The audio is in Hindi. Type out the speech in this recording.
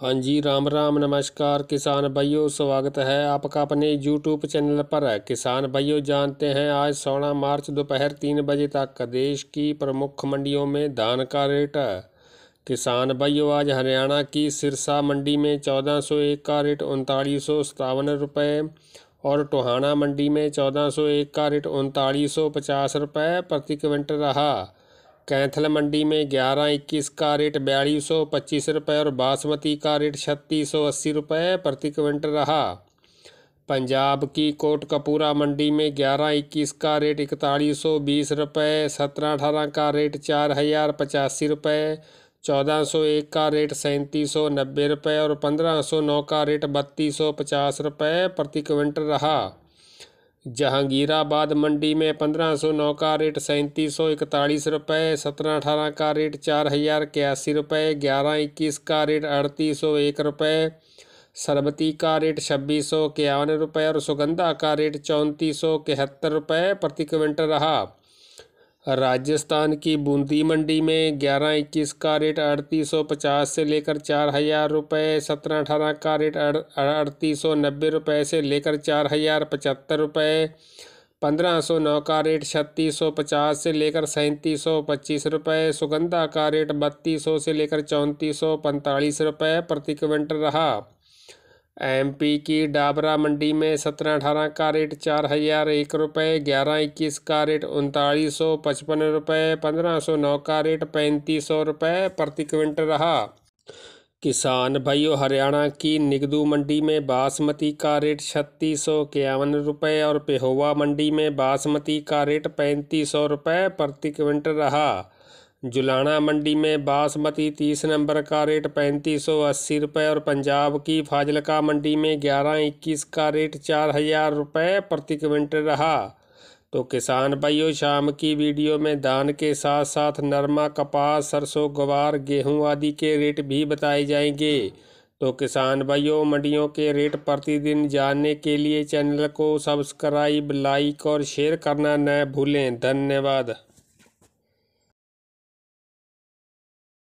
हाँ जी राम राम नमस्कार किसान भाइयों स्वागत है आपका अपने यूट्यूब चैनल पर किसान भाइयों जानते हैं आज सोलह मार्च दोपहर तीन बजे तक देश की प्रमुख मंडियों में धान का रेट किसान भाइयों आज हरियाणा की सिरसा मंडी में चौदह सौ एक का रेट उनतालीस सौ सतावन रुपये और टोहाना मंडी में चौदह सौ एक का रेट उनतालीस सौ पचास रुपये प्रति क्विंटल रहा कैंथल मंडी में ग्यारह इक्कीस का रेट बयालीस सौ पच्चीस रुपये और बासमती का रेट छत्तीस सौ अस्सी रुपये प्रति क्विंटल रहा पंजाब की कोट कपूरा मंडी में ग्यारह इक्कीस का रेट इकतालीस सौ बीस रुपये सत्रह अठारह का रेट चार हज़ार पचासी रुपये चौदह सौ एक का रेट सैंतीस सौ नब्बे रुपये और पंद्रह सौ नौ का रेट बत्तीस सौ पचास रुपये प्रति क्विंटल रहा जहांगीराबाद मंडी में पंद्रह सौ नौ का रेट सैंतीस सौ इकतालीस रुपये सत्रह अठारह का रेट चार हज़ार इक्यासी रुपये ग्यारह इक्कीस का रेट अड़तीस सौ एक रुपये शरबती का रेट छब्बीस सौ इक्यावन रुपये और सुगंधा का रेट चौंतीस सौ इकहत्तर रुपये प्रति क्विंटल रहा राजस्थान की बूंदी मंडी में ग्यारह इक्कीस का रेट अड़तीस सौ पचास से लेकर चार हज़ार रुपये सत्रह अठारह का रेट अड़तीस सौ नब्बे रुपये से लेकर चार हज़ार पचहत्तर रुपये पंद्रह सौ नौ का रेट छत्तीस सौ पचास से लेकर सैंतीस सौ पच्चीस रुपये सुगंधा का रेट बत्तीस सौ से लेकर चौंतीस सौ पैंतालीस रुपये प्रति क्विंटल रहा एमपी की डाबरा मंडी में सत्रह अठारह का रेट चार हजार एक रुपये ग्यारह इक्कीस का रेट उनतालीस सौ पचपन रुपये पंद्रह सौ नौ का रेट पैंतीस सौ रुपये प्रति क्विंटल रहा किसान भाइयों हरियाणा की निगदू मंडी में बासमती का रेट छत्तीस सौ इक्यावन रुपये और पेहोवा मंडी में बासमती का रेट पैंतीस सौ रुपये प्रति क्विंटल रहा जुलाना मंडी में बासमती तीस नंबर का रेट पैंतीस सौ अस्सी रुपये और पंजाब की फाजिलका मंडी में ग्यारह इक्कीस का रेट चार हज़ार रुपये प्रति क्विंटल रहा तो किसान भाइयों शाम की वीडियो में धान के साथ साथ नरमा कपास सरसों गवार गेहूं आदि के रेट भी बताए जाएंगे तो किसान भाइयों मंडियों के रेट प्रतिदिन जानने के लिए चैनल को सब्सक्राइब लाइक और शेयर करना न भूलें धन्यवाद